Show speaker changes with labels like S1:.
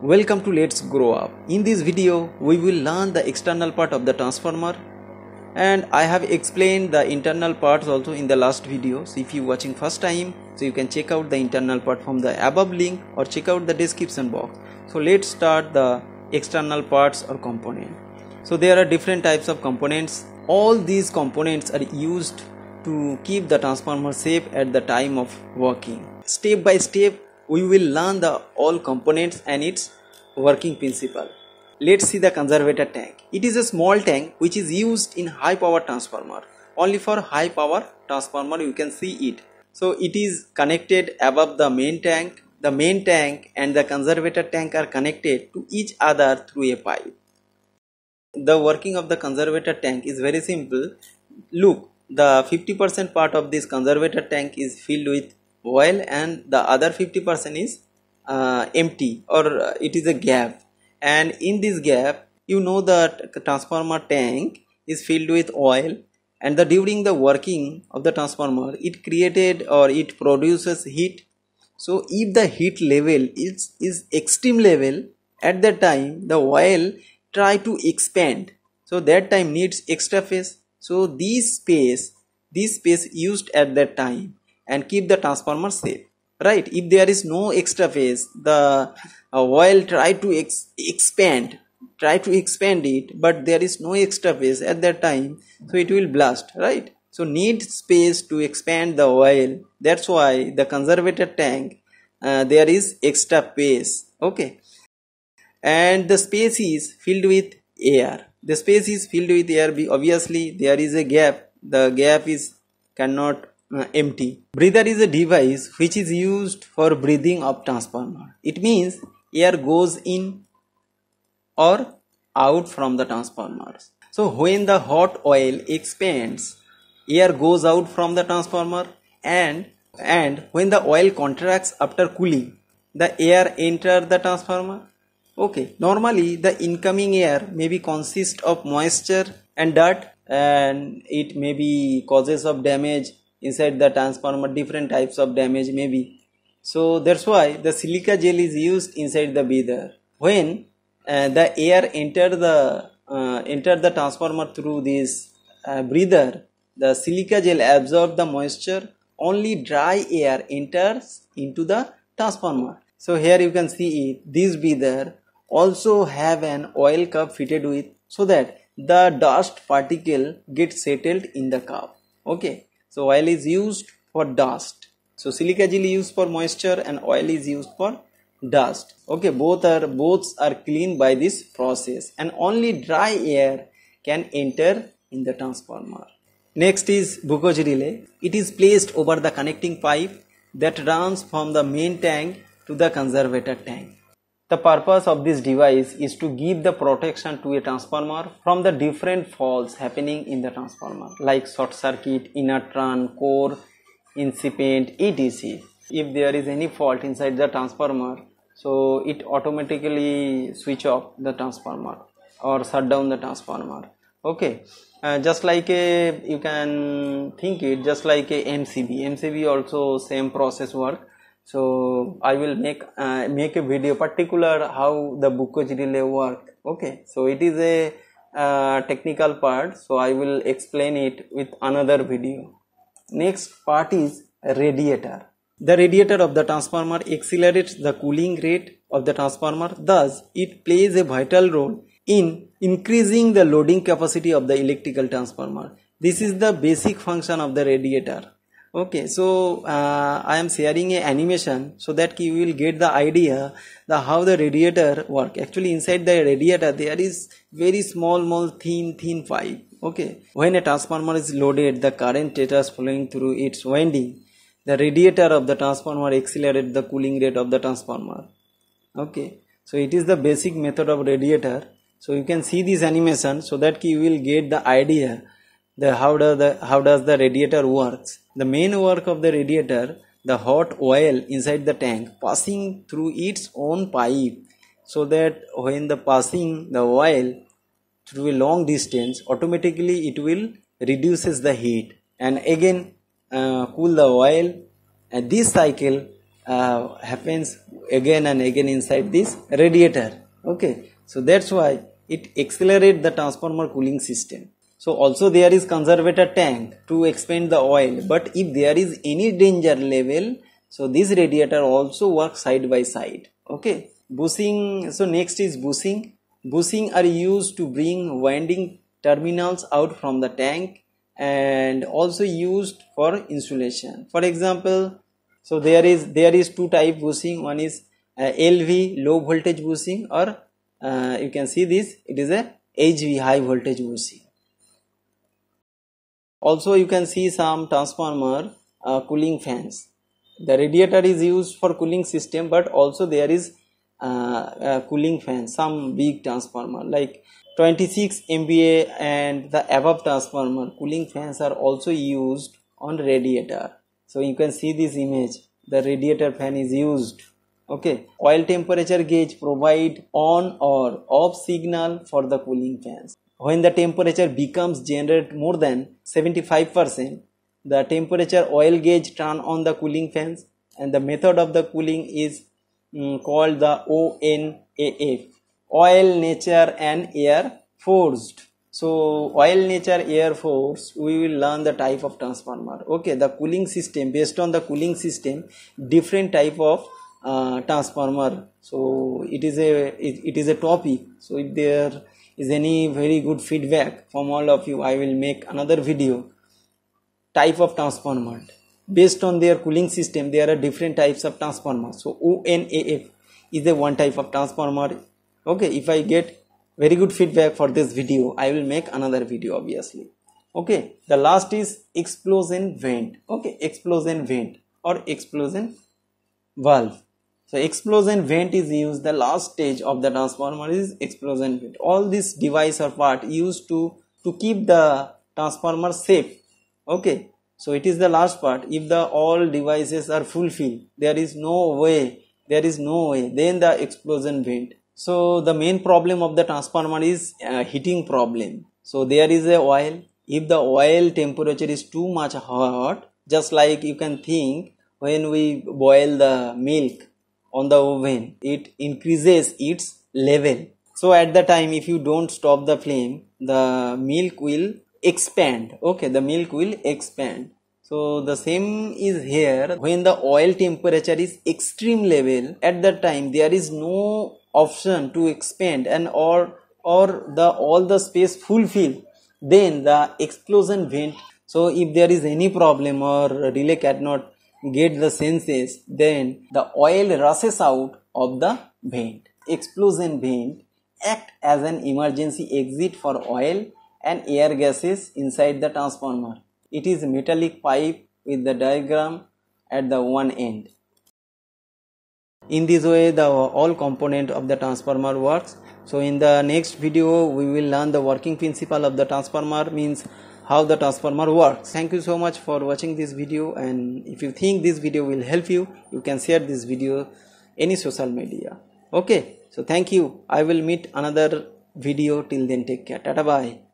S1: Welcome to Let's Grow Up. In this video, we will learn the external part of the transformer and I have explained the internal parts also in the last video. So if you watching first time, so you can check out the internal part from the above link or check out the description box. So let's start the external parts or component. So there are different types of components. All these components are used to keep the transformer safe at the time of working. Step by step we will learn the all components and its working principle. Let's see the conservator tank. It is a small tank which is used in high power transformer. Only for high power transformer you can see it. So it is connected above the main tank. The main tank and the conservator tank are connected to each other through a pipe. The working of the conservator tank is very simple. Look, the 50% part of this conservator tank is filled with Oil and the other 50% is uh, empty or uh, it is a gap and in this gap you know that transformer tank is filled with oil and the during the working of the transformer it created or it produces heat so if the heat level is is extreme level at that time the oil try to expand so that time needs extra space. so this space this space used at that time and keep the transformer safe right if there is no extra phase the uh, try to ex- expand try to expand it but there is no extra phase at that time so it will blast right so need space to expand the oil that's why the conservator tank uh, there is extra space okay and the space is filled with air the space is filled with air obviously there is a gap the gap is cannot uh, empty. Breather is a device which is used for breathing of transformer. It means air goes in or out from the transformers. So when the hot oil expands, air goes out from the transformer and and when the oil contracts after cooling, the air enters the transformer. Okay, normally the incoming air may be consist of moisture and dirt and it may be causes of damage inside the transformer different types of damage may be so that's why the silica gel is used inside the breather when uh, the air enter the uh, enter the transformer through this uh, breather the silica gel absorb the moisture only dry air enters into the transformer so here you can see it this breather also have an oil cup fitted with so that the dust particle gets settled in the cup okay so oil is used for dust. So silica gel is used for moisture and oil is used for dust. Okay, both are both are cleaned by this process and only dry air can enter in the transformer. Next is Bukoji relay. It is placed over the connecting pipe that runs from the main tank to the conservator tank. The purpose of this device is to give the protection to a transformer from the different faults happening in the transformer like short circuit, inertron, core, incipient, etc. If there is any fault inside the transformer, so it automatically switch off the transformer or shut down the transformer. Okay, uh, just like a you can think it just like a MCB. MCB also same process work so i will make uh, make a video particular how the bukoch relay work okay so it is a uh, technical part so i will explain it with another video next part is radiator the radiator of the transformer accelerates the cooling rate of the transformer thus it plays a vital role in increasing the loading capacity of the electrical transformer this is the basic function of the radiator okay so uh, i am sharing a animation so that you will get the idea the how the radiator work actually inside the radiator there is very small small thin thin pipe okay when a transformer is loaded the current is flowing through its winding the radiator of the transformer accelerates the cooling rate of the transformer okay so it is the basic method of radiator so you can see this animation so that you will get the idea the how does the how does the radiator works the main work of the radiator the hot oil inside the tank passing through its own pipe so that when the passing the oil through a long distance automatically it will reduces the heat and again uh, cool the oil and this cycle uh, happens again and again inside this radiator okay so that's why it accelerates the transformer cooling system so also there is conservator tank to expand the oil. But if there is any danger level, so this radiator also works side by side. Okay. Bushing. So next is bushing. Bushing are used to bring winding terminals out from the tank and also used for insulation. For example, so there is there is two type bushing. One is uh, LV low voltage bushing or uh, you can see this. It is a HV high voltage bushing also, you can see some transformer uh, cooling fans. The radiator is used for cooling system, but also there is uh, uh cooling fan, some big transformer like 26 MVA and the above transformer. Cooling fans are also used on radiator. So you can see this image. The radiator fan is used. Okay. Oil temperature gauge provide on or off signal for the cooling fans when the temperature becomes generated more than 75% the temperature oil gauge turn on the cooling fans and the method of the cooling is um, called the ONAF oil nature and air forced so oil nature air force we will learn the type of transformer okay the cooling system based on the cooling system different type of uh, transformer so it is a it, it is a topic so if there is any very good feedback from all of you i will make another video type of transformer based on their cooling system there are different types of transformer so onaf is a one type of transformer okay if i get very good feedback for this video i will make another video obviously okay the last is explosion vent okay explosion vent or explosion valve so explosion vent is used. The last stage of the transformer is explosion vent. All this device or part used to to keep the transformer safe. Okay. So it is the last part. If the all devices are fulfilled, there is no way. There is no way. Then the explosion vent. So the main problem of the transformer is uh, heating problem. So there is a oil. If the oil temperature is too much hot, just like you can think when we boil the milk on the oven, it increases its level. So at the time, if you don't stop the flame, the milk will expand. Okay, the milk will expand. So the same is here when the oil temperature is extreme level at that time there is no option to expand and or or the all the space fulfill then the explosion vent so if there is any problem or relay cannot get the senses, then the oil rushes out of the vent. Explosion vent act as an emergency exit for oil and air gases inside the transformer. It is metallic pipe with the diagram at the one end. In this way the all component of the transformer works. So in the next video we will learn the working principle of the transformer means how the transformer works thank you so much for watching this video and if you think this video will help you you can share this video any social media okay so thank you i will meet another video till then take care tata bye